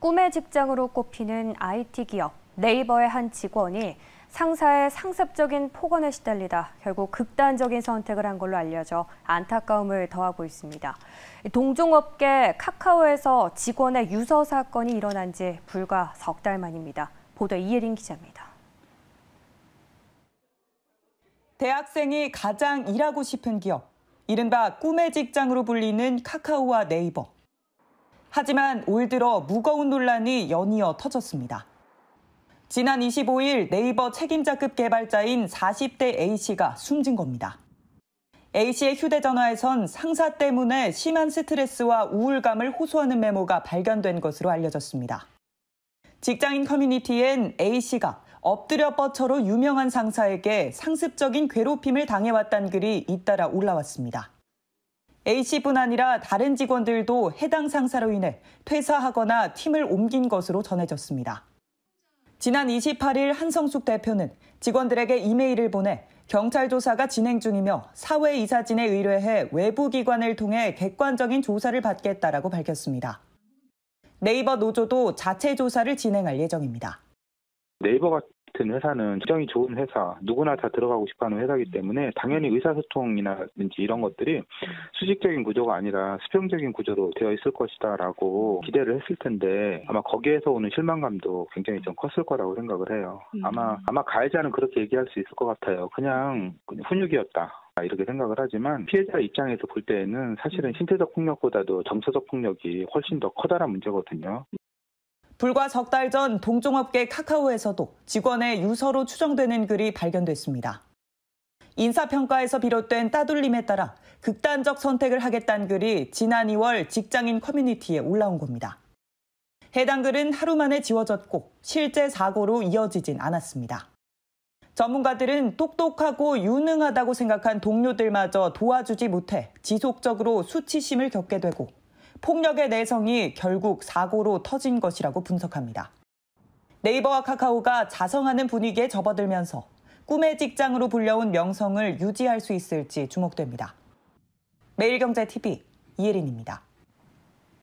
꿈의 직장으로 꼽히는 IT 기업 네이버의 한 직원이 상사의 상습적인 폭언에 시달리다 결국 극단적인 선택을 한 걸로 알려져 안타까움을 더하고 있습니다. 동종업계 카카오에서 직원의 유서 사건이 일어난 지 불과 석 달 만입니다. 보도에 이혜린 기자입니다. 대학생이 가장 일하고 싶은 기업, 이른바 꿈의 직장으로 불리는 카카오와 네이버. 하지만 올 들어 무거운 논란이 연이어 터졌습니다. 지난 25일 네이버 책임자급 개발자인 40대 A씨가 숨진 겁니다. A씨의 휴대전화에선 상사 때문에 심한 스트레스와 우울감을 호소하는 메모가 발견된 것으로 알려졌습니다. 직장인 커뮤니티엔 A씨가 엎드려 뻗쳐로 유명한 상사에게 상습적인 괴롭힘을 당해왔다는 글이 잇따라 올라왔습니다. A씨뿐 아니라 다른 직원들도 해당 상사로 인해 퇴사하거나 팀을 옮긴 것으로 전해졌습니다. 지난 28일 한성숙 대표는 직원들에게 이메일을 보내 경찰 조사가 진행 중이며 사회 이사진에 의뢰해 외부 기관을 통해 객관적인 조사를 받겠다라고 밝혔습니다. 네이버 노조도 자체 조사를 진행할 예정입니다. 네이버 같은 회사는 굉장이 좋은 회사, 누구나 다 들어가고 싶어하는 회사이기 때문에 당연히 의사소통이나든지 이런 것들이 수직적인 구조가 아니라 수평적인 구조로 되어 있을 것이다라고 기대를 했을 텐데 아마 거기에서 오는 실망감도 굉장히 좀 컸을 거라고 생각을 해요. 음. 아마 아마 가해자는 그렇게 얘기할 수 있을 것 같아요. 그냥 훈육이었다. 아, 이렇게 생각을 하지만 피해자 입장에서 볼 때에는 사실은 음. 신체적 폭력보다도 정서적 폭력이 훨씬 더 커다란 문제거든요. 불과 석 달 전 동종업계 카카오에서도 직원의 유서로 추정되는 글이 발견됐습니다. 인사평가에서 비롯된 따돌림에 따라 극단적 선택을 하겠다는 글이 지난 2월 직장인 커뮤니티에 올라온 겁니다. 해당 글은 하루 만에 지워졌고 실제 사고로 이어지진 않았습니다. 전문가들은 똑똑하고 유능하다고 생각한 동료들마저 도와주지 못해 지속적으로 수치심을 겪게 되고 폭력의 내성이 결국 사고로 터진 것이라고 분석합니다. 네이버와 카카오가 자성하는 분위기에 접어들면서 꿈의 직장으로 불려온 명성을 유지할 수 있을지 주목됩니다. 매일경제TV 이혜린입니다.